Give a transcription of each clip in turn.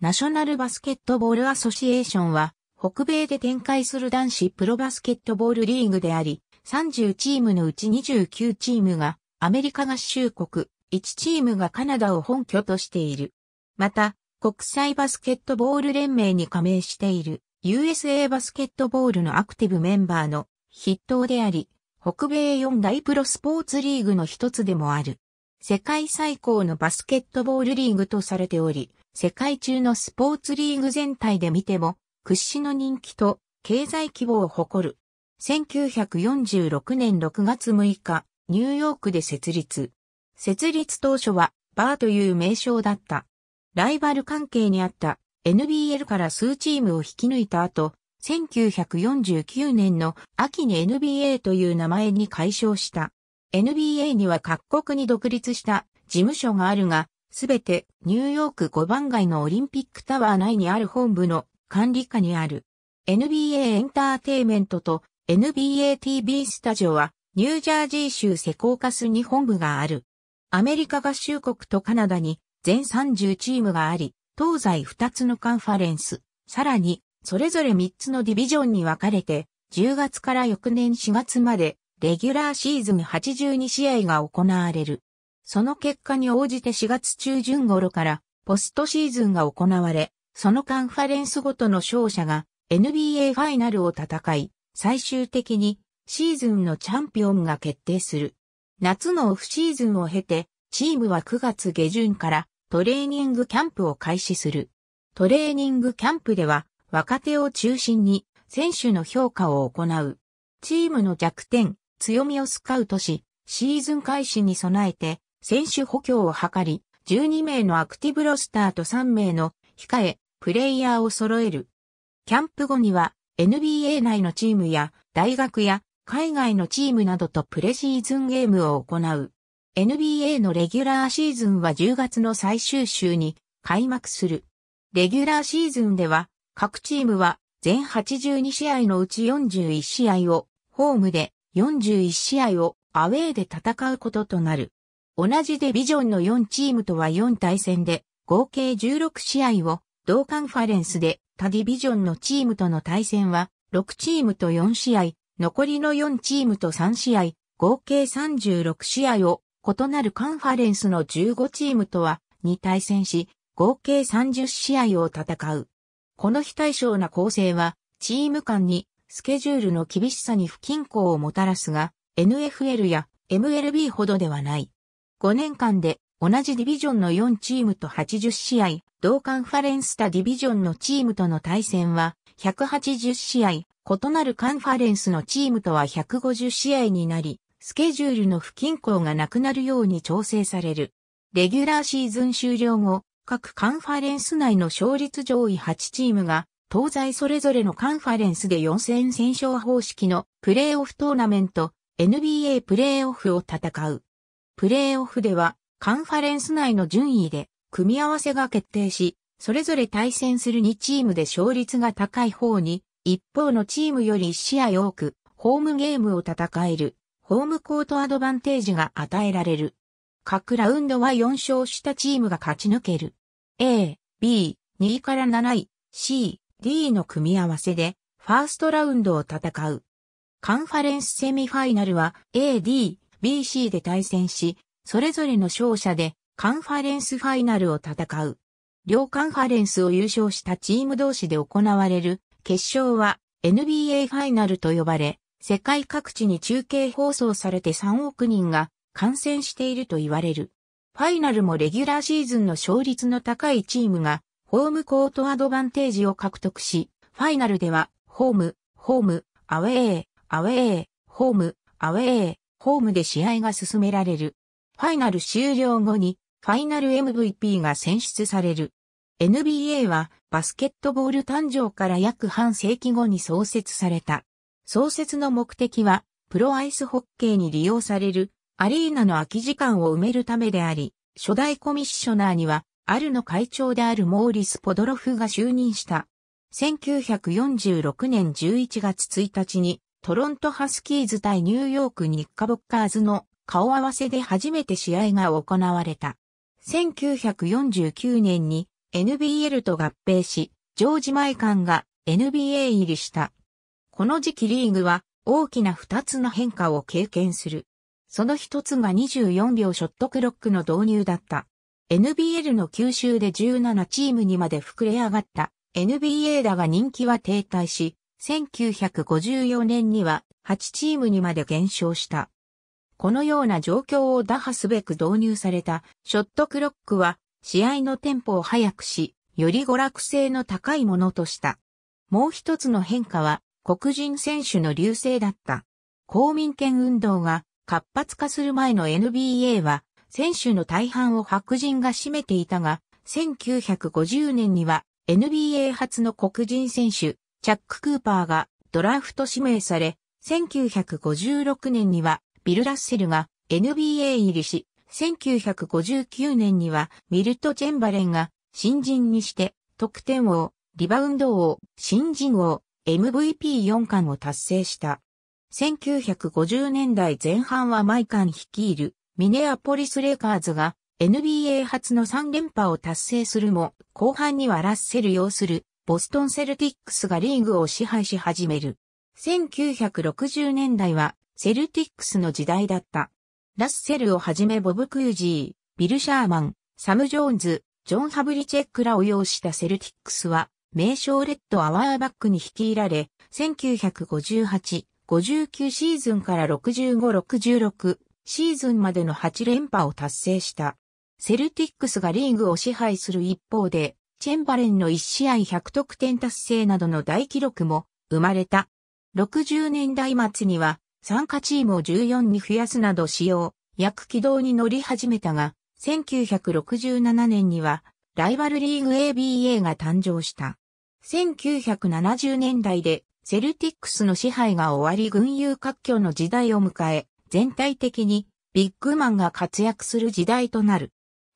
ナショナルバスケットボールアソシエーションは、北米で展開する男子プロバスケットボールリーグであり、30チームのうち29チームがアメリカ合衆国、1チームがカナダを本拠としている。また、国際バスケットボール連盟に加盟している USA バスケットボールのアクティブメンバーの筆頭であり、北米4大プロスポーツリーグの一つでもある。世界最高のバスケットボールリーグとされており、世界中のスポーツリーグ全体で見ても、屈指の人気と経済規模を誇る。1946年6月6日、ニューヨークで設立。設立当初はバーという名称だった。ライバル関係にあった NBL から数チームを引き抜いた後、1949年の秋に NBA という名前に解消した。NBA には各国に独立した事務所があるが、すべてニューヨーク5番街のオリンピックタワー内にある本部の管理下にある NBA エンターテイメントと NBA TV スタジオはニュージャージー州セコーカスに本部がある。アメリカ合衆国とカナダに全30チームがあり、東西2つのカンファレンス、さらにそれぞれ3つのディビジョンに分かれて10月から翌年4月までレギュラーシーズン82試合が行われる。その結果に応じて4月中旬頃からポストシーズンが行われ、そのカンファレンスごとの勝者が NBA ファイナルを戦い、最終的にシーズンのチャンピオンが決定する。夏のオフシーズンを経て、チームは9月下旬からトレーニングキャンプを開始する。トレーニングキャンプでは若手を中心に選手の評価を行う。チームの弱点、強みをスカウトし、シーズン開始に備えて選手補強を図り、12名のアクティブロスターと3名の控え、プレイヤーを揃える。キャンプ後には NBA 内のチームや大学や海外のチームなどとプレシーズンゲームを行う。NBA のレギュラーシーズンは10月の最終週に開幕する。レギュラーシーズンでは各チームは全82試合のうち41試合をホームで41試合をアウェーで戦うこととなる。同じデビジョンの4チームとは4対戦で、合計16試合を同カンファレンスで他ディビジョンのチームとの対戦は6チームと4試合、残りの4チームと3試合、合計36試合を異なるカンファレンスの15チームとは2対戦し、合計30試合を戦う。この非対称な構成は、チーム間にスケジュールの厳しさに不均衡をもたらすが、NFL や MLB ほどではない。5年間で同じディビジョンの4チームと80試合、同カンファレンスたディビジョンのチームとの対戦は180試合、異なるカンファレンスのチームとは150試合になり、スケジュールの不均衡がなくなるように調整される。レギュラーシーズン終了後、各カンファレンス内の勝率上位8チームが、東西それぞれのカンファレンスで4戦戦勝方式のプレーオフトーナメント、NBA プレーオフを戦う。プレーオフではカンファレンス内の順位で組み合わせが決定し、それぞれ対戦する2チームで勝率が高い方に、一方のチームより1試合多く、ホームゲームを戦える、ホームコートアドバンテージが与えられる。各ラウンドは4勝したチームが勝ち抜ける。A、B、2位から7位、C、D の組み合わせで、ファーストラウンドを戦う。カンファレンスセミファイナルは A、D、BC で対戦し、それぞれの勝者でカンファレンスファイナルを戦う。両カンファレンスを優勝したチーム同士で行われる決勝は NBA ファイナルと呼ばれ、世界各地に中継放送されて3億人が観戦していると言われる。ファイナルもレギュラーシーズンの勝率の高いチームがホームコートアドバンテージを獲得し、ファイナルではホーム、ホーム、アウェー、アウェー、ホーム、アウェー、ホームで試合が進められる。ファイナル終了後に、ファイナル MVP が選出される。NBA はバスケットボール誕生から約半世紀後に創設された。創設の目的は、プロアイスホッケーに利用されるアリーナの空き時間を埋めるためであり、初代コミッショナーには、アルの会長であるモーリス・ポドロフが就任した。1946年11月1日にトロントハスキーズ対ニューヨークニッカボッカーズの顔合わせで初めて試合が行われた。1949年に NBL と合併し、ジョージ・マイカンが NBA 入りした。この時期リーグは大きな2つの変化を経験する。その一つが24秒ショットクロックの導入だった。NBL の吸収で17チームにまで膨れ上がった NBA だが人気は停滞し、1954年には8チームにまで減少した。このような状況を打破すべく導入されたショットクロックは試合のテンポを速くし、より娯楽性の高いものとした。もう一つの変化は黒人選手の流星だった。公民権運動が活発化する前の NBA は選手の大半を白人が占めていたが、1950年には NBA 初の黒人選手、チャック・クーパーがドラフト指名され、1956年にはビル・ラッセルが NBA 入りし、1959年にはミルト・チェンバレンが新人にして得点王、リバウンド王、新人王、MVP4 冠を達成した。1950年代前半はマイカン率いるミネアポリス・レイカーズが NBA 初の3連覇を達成するも、後半にはラッセル擁するボストンセルティックスがリーグを支配し始める。1960年代はセルティックスの時代だった。ラッセルをはじめボブ・クージー、ビル・シャーマン、サム・ジョーンズ、ジョン・ハブリチェックらを擁したセルティックスは、名称レッド・アワーバックに率いられ、1958、59シーズンから65-66シーズンまでの8連覇を達成した。セルティックスがリーグを支配する一方で、チェンバレンの1試合100得点達成などの大記録も生まれた。60年代末には参加チームを14に増やすなど使用、約軌道に乗り始めたが、1967年にはライバルリーグ ABA が誕生した。1970年代でセルティックスの支配が終わり群雄割拠の時代を迎え、全体的にビッグマンが活躍する時代となる。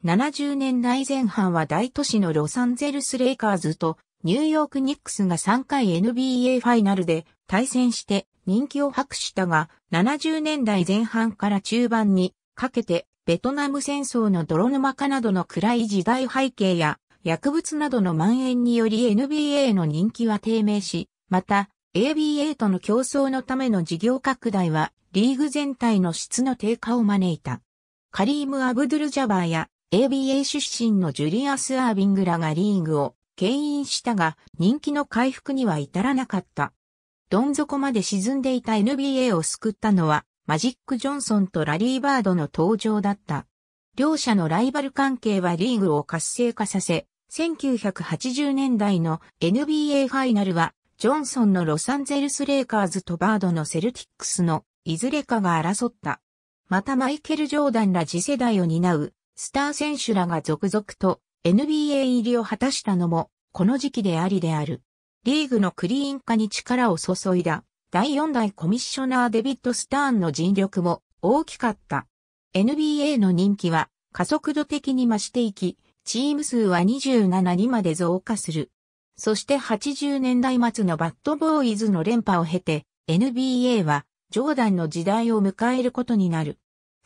70年代前半は大都市のロサンゼルス・レイカーズとニューヨーク・ニックスが3回 NBA ファイナルで対戦して人気を博したが、70年代前半から中盤にかけてベトナム戦争の泥沼化などの暗い時代背景や薬物などの蔓延により NBA の人気は低迷し、また ABA との競争のための事業拡大はリーグ全体の質の低下を招いた。カリーム・アブドゥル・ジャバーや ABA 出身のジュリアス・アービングらがリーグを牽引したが人気の回復には至らなかった。どん底まで沈んでいた NBA を救ったのはマジック・ジョンソンとラリー・バードの登場だった。両者のライバル関係はリーグを活性化させ、1980年代の NBA ファイナルは、ジョンソンのロサンゼルス・レイカーズとバードのセルティックスのいずれかが争った。またマイケル・ジョーダンら次世代を担うスター選手らが続々と NBA 入りを果たしたのも、この時期でありである。リーグのクリーン化に力を注いだ、第4代コミッショナーデビッド・スターンの尽力も大きかった。NBA の人気は加速度的に増していき、チーム数は27にまで増加する。そして80年代末のバッドボーイズの連覇を経て、NBA はジョーダンの時代を迎えることになる。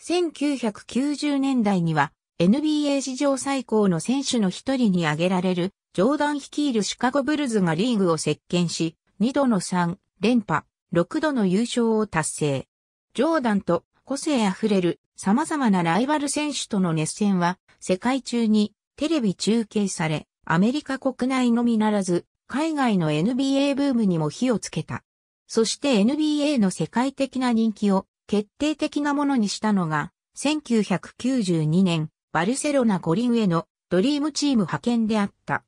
1990年代には NBA 史上最高の選手の一人に挙げられる、ジョーダン率いるシカゴブルズがリーグを席巻し、2度の3連覇、6度の優勝を達成。ジョーダンと個性あふれる様々なライバル選手との熱戦は、世界中にテレビ中継され、アメリカ国内のみならず、海外の NBA ブームにも火をつけた。そして NBA の世界的な人気を決定的なものにしたのが、1992年、バルセロナ五輪へのドリームチーム派遣であった。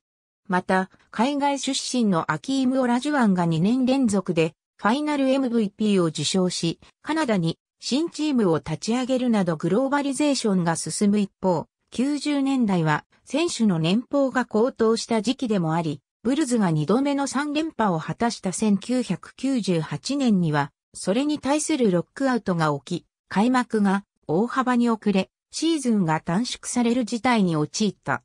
また、海外出身のアキーム・オラジュアンが2年連続でファイナル MVP を受賞し、カナダに新チームを立ち上げるなどグローバリゼーションが進む一方、90年代は選手の年俸が高騰した時期でもあり、ブルズが2度目の3連覇を果たした1998年には、それに対するロックアウトが起き、開幕が大幅に遅れ、シーズンが短縮される事態に陥った。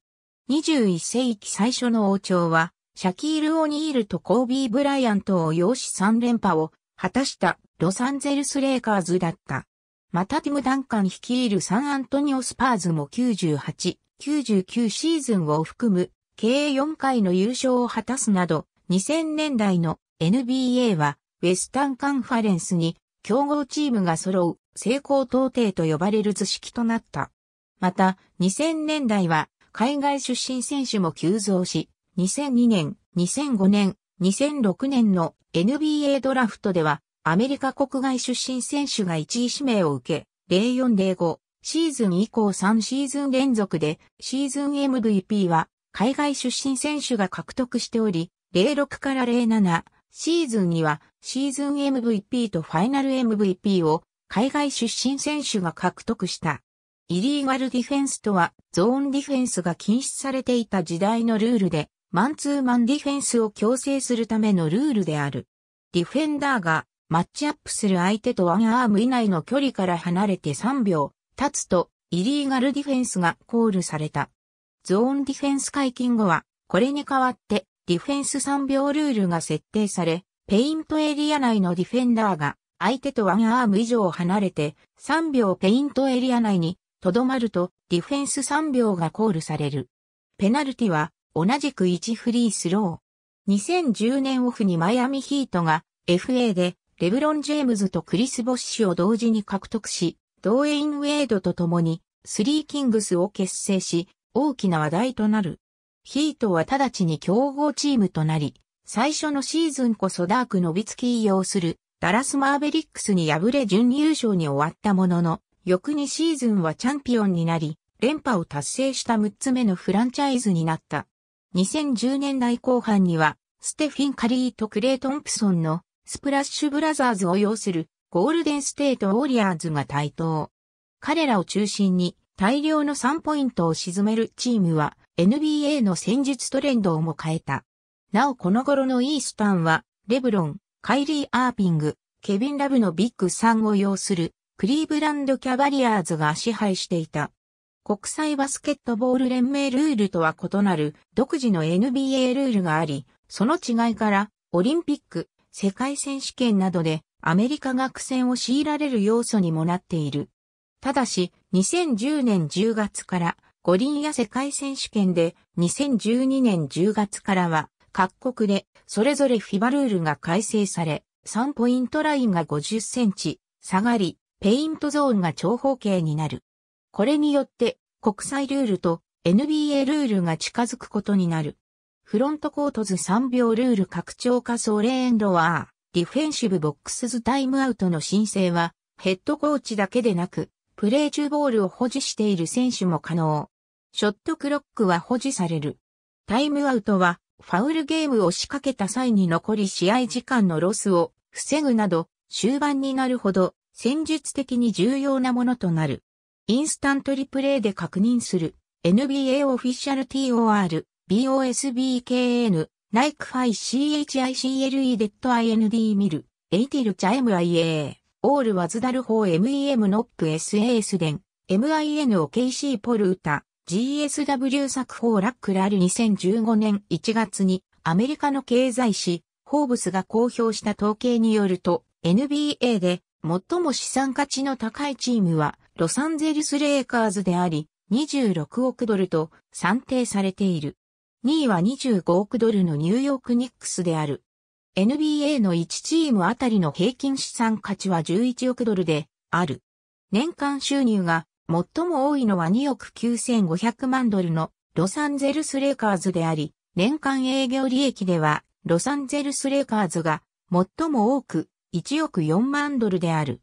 21世紀最初の王朝は、シャキール・オニールとコービー・ブライアントを擁し3連覇を果たしたロサンゼルス・レイカーズだった。またティム・ダンカン率いるサンアントニオ・スパーズも98、99シーズンを含む計4回の優勝を果たすなど、2000年代の NBA はウェスタンカンファレンスに競合チームが揃う成功到底と呼ばれる図式となった。また、2000年代は海外出身選手も急増し、2002年、2005年、2006年の NBA ドラフトでは、アメリカ国外出身選手が1位指名を受け、0405シーズン以降3シーズン連続で、シーズン MVP は海外出身選手が獲得しており、06から07シーズンにはシーズン MVP とファイナル MVP を海外出身選手が獲得した。イリーガルディフェンスとはゾーンディフェンスが禁止されていた時代のルールでマンツーマンディフェンスを強制するためのルールである。ディフェンダーがマッチアップする相手とワンアーム以内の距離から離れて3秒経つとイリーガルディフェンスがコールされた。ゾーンディフェンス解禁後はこれに代わってディフェンス3秒ルールが設定されペイントエリア内のディフェンダーが相手とワンアーム以上離れて3秒ペイントエリア内に留まるとディフェンス3秒がコールされる。ペナルティは同じく1フリースロー。2010年オフにマイアミヒートが FA でレブロン・ジェームズとクリス・ボッシュを同時に獲得し、ドーエイン・ウェイドと共にスリーキングスを結成し、大きな話題となる。ヒートは直ちに強豪チームとなり、最初のシーズンこそダーク・ノビツキー擁するダラス・マーベリックスに敗れ準優勝に終わったものの、翌2シーズンはチャンピオンになり、連覇を達成した6つ目のフランチャイズになった。2010年代後半には、ステフィン・カリーとクレイ・トンプソンのスプラッシュブラザーズを要するゴールデンステート・ウォリアーズが台頭。彼らを中心に大量の3ポイントを沈めるチームは NBA の戦術トレンドをも変えた。なおこの頃のイースタンは、レブロン、カイリー・アーピング、ケビン・ラブのビッグ3を擁する、クリーブランド・キャバリアーズが支配していた。国際バスケットボール連盟ルールとは異なる独自の NBA ルールがあり、その違いからオリンピック、世界選手権などでアメリカが苦戦を強いられる要素にもなっている。ただし、2010年10月から五輪や世界選手権で2012年10月からは各国でそれぞれフィバルールが改正され、3ポイントラインが50センチ下がり、ペイントゾーンが長方形になる。これによって国際ルールと NBA ルールが近づくことになる。フロントコートズ3秒ルール拡張化ソレーンロアー、ディフェンシブボックスズタイムアウトの申請は、ヘッドコーチだけでなく、プレー中ボールを保持している選手も可能。ショットクロックは保持される。タイムアウトはファウルゲームを仕掛けた際に残り試合時間のロスを防ぐなど、終盤になるほど戦術的に重要なものとなる。インスタントリプレイで確認する NBA オフィシャル TOR BOSBKN ナイクファイ CHICLE デッド IND ミルエイティルチャ MIA オールワズダルー MEM ノック SAS デン MIN を KC ポルータ GSW 作法ラックラル2015年1月にアメリカの経済誌、ホーブスが公表した統計によると NBA で最も資産価値の高いチームはロサンゼルスレイカーズであり26億ドルと算定されている。2位は25億ドルのニューヨークニックスである。NBA の1チームあたりの平均資産価値は11億ドルである。年間収入が最も多いのは2億9500万ドルのロサンゼルスレイカーズであり、年間営業利益ではロサンゼルスレイカーズが最も多く1億4万ドルである。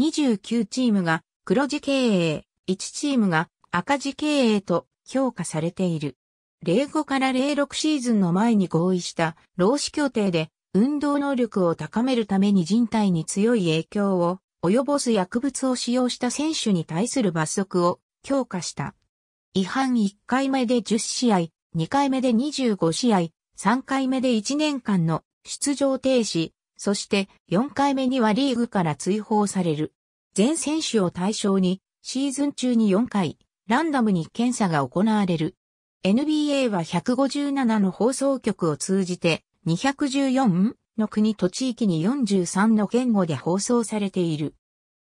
29チームが黒字経営、1チームが赤字経営と評価されている。05から06シーズンの前に合意した労使協定で運動能力を高めるために人体に強い影響を及ぼす薬物を使用した選手に対する罰則を強化した。違反1回目で10試合、2回目で25試合、3回目で1年間の出場停止、そして4回目にはリーグから追放される。全選手を対象にシーズン中に4回、ランダムに検査が行われる。NBA は157の放送局を通じて 214? の国と地域に43の言語で放送されている。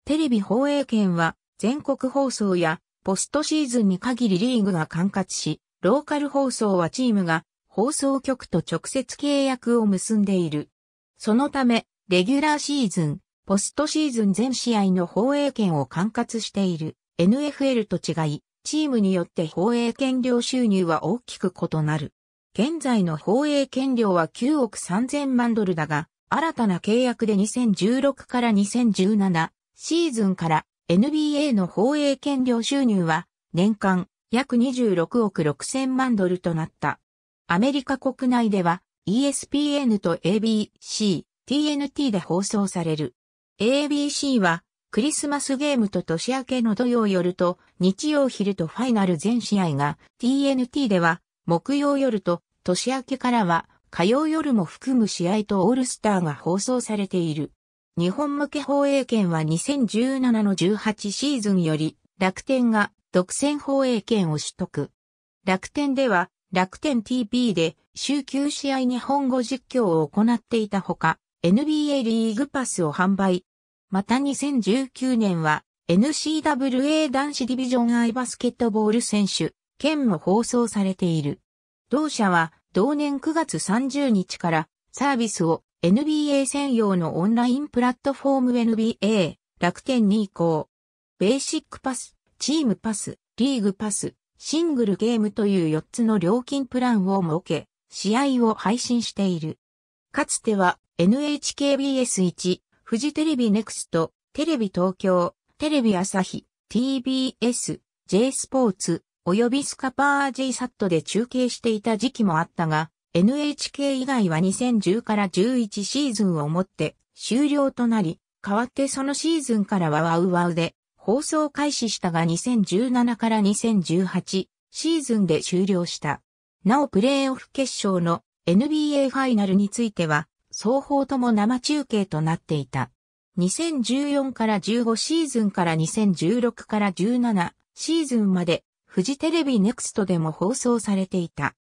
テレビ放映権は全国放送やポストシーズンに限りリーグが管轄し、ローカル放送はチームが放送局と直接契約を結んでいる。そのため、レギュラーシーズン、ポストシーズン全試合の放映権を管轄している NFL と違い、チームによって放映権料収入は大きく異なる。現在の放映権料は9億3000万ドルだが、新たな契約で2016から2017シーズンから NBA の放映権料収入は年間約26億6000万ドルとなった。アメリカ国内では ESPN と ABC、TNT で放送される。ABC はクリスマスゲームと年明けの土曜夜と日曜昼とファイナル全試合が TNT では木曜夜と年明けからは火曜夜も含む試合とオールスターが放送されている。日本向け放映権は2017の18シーズンより楽天が独占放映権を取得。楽天では楽天 TV で週9試合日本語実況を行っていたほか NBA リーグパスを販売。また2019年は NCWA 男子ディビジョンアイバスケットボール選手県も放送されている。同社は同年9月30日からサービスを NBA 専用のオンラインプラットフォーム NBA 楽天に移行。ベーシックパス、チームパス、リーグパス、シングルゲームという4つの料金プランを設け、試合を配信している。かつては NHKBS1、フジテレビネクスト、テレビ東京、テレビ朝日、TBS、J スポーツ、及びスカパーーサットで中継していた時期もあったが、NHK 以外は2010から11シーズンをもって終了となり、代わってそのシーズンからはワウワウで放送開始したが2017から2018シーズンで終了した。なおプレーオフ決勝の NBA ファイナルについては、双方とも生中継となっていた。2014から15シーズンから2016から17シーズンまでフジテレビネクストでも放送されていた。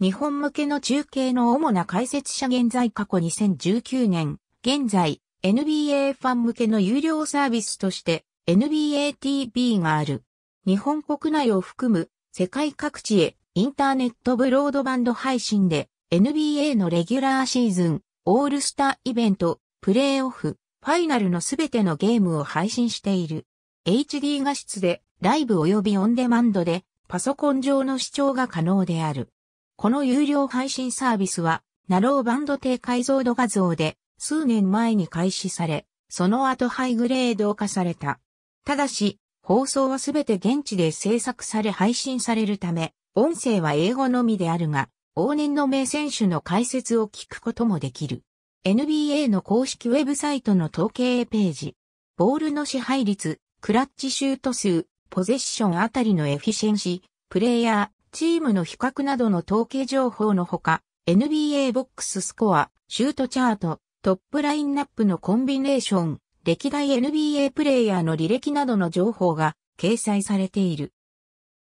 日本向けの中継の主な解説者現在過去2019年、現在 NBA ファン向けの有料サービスとして NBA TV がある。日本国内を含む世界各地へインターネットブロードバンド配信で NBA のレギュラーシーズン、オールスターイベント、プレーオフ、ファイナルのすべてのゲームを配信している。HD 画質でライブ及びオンデマンドでパソコン上の視聴が可能である。この有料配信サービスは、ナローバンド低解像度画像で数年前に開始され、その後ハイグレード化された。ただし、放送はすべて現地で制作され配信されるため、音声は英語のみであるが、往年の名選手の解説を聞くこともできる。NBA の公式ウェブサイトの統計ページ。ボールの支配率、クラッチシュート数、ポゼッションあたりのエフィシェンシ、プレイヤー、チームの比較などの統計情報のほか、NBA ボックススコア、シュートチャート、トップラインナップのコンビネーション、歴代 NBA プレイヤーの履歴などの情報が掲載されている。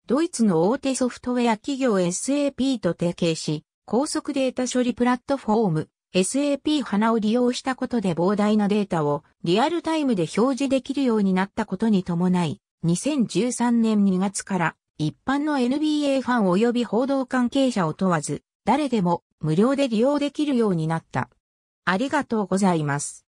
ドイツの大手ソフトウェア企業 SAP と提携し、高速データ処理プラットフォーム SAP 花を利用したことで膨大なデータをリアルタイムで表示できるようになったことに伴い、2013年2月から一般の NBA ファン及び報道関係者を問わず、誰でも無料で利用できるようになった。ありがとうございます。